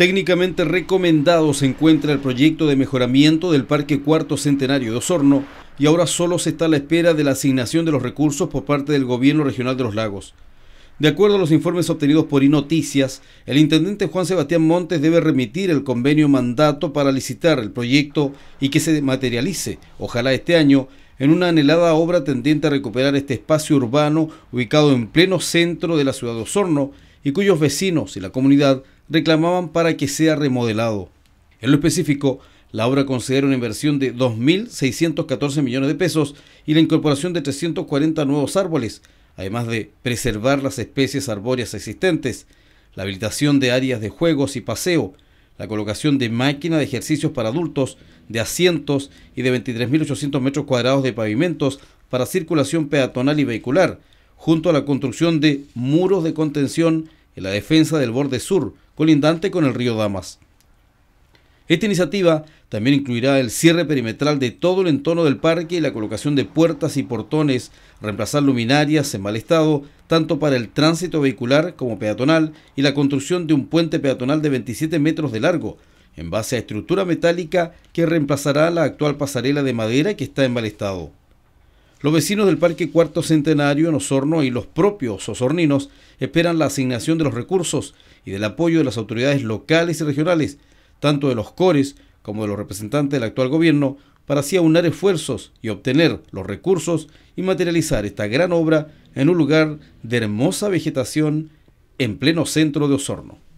Técnicamente recomendado se encuentra el proyecto de mejoramiento del Parque Cuarto Centenario de Osorno y ahora solo se está a la espera de la asignación de los recursos por parte del Gobierno Regional de los Lagos. De acuerdo a los informes obtenidos por Inoticias, el intendente Juan Sebastián Montes debe remitir el convenio mandato para licitar el proyecto y que se materialice, ojalá este año, en una anhelada obra tendiente a recuperar este espacio urbano ubicado en pleno centro de la ciudad de Osorno y cuyos vecinos y la comunidad reclamaban para que sea remodelado. En lo específico, la obra considera una inversión de 2.614 millones de pesos y la incorporación de 340 nuevos árboles, además de preservar las especies arbóreas existentes, la habilitación de áreas de juegos y paseo, la colocación de máquinas de ejercicios para adultos, de asientos y de 23.800 metros cuadrados de pavimentos para circulación peatonal y vehicular, junto a la construcción de muros de contención en la defensa del borde sur, colindante con el río Damas. Esta iniciativa también incluirá el cierre perimetral de todo el entorno del parque y la colocación de puertas y portones, reemplazar luminarias en mal estado, tanto para el tránsito vehicular como peatonal, y la construcción de un puente peatonal de 27 metros de largo, en base a estructura metálica que reemplazará la actual pasarela de madera que está en mal estado. Los vecinos del Parque Cuarto Centenario en Osorno y los propios osorninos esperan la asignación de los recursos y del apoyo de las autoridades locales y regionales, tanto de los CORES como de los representantes del actual gobierno, para así aunar esfuerzos y obtener los recursos y materializar esta gran obra en un lugar de hermosa vegetación en pleno centro de Osorno.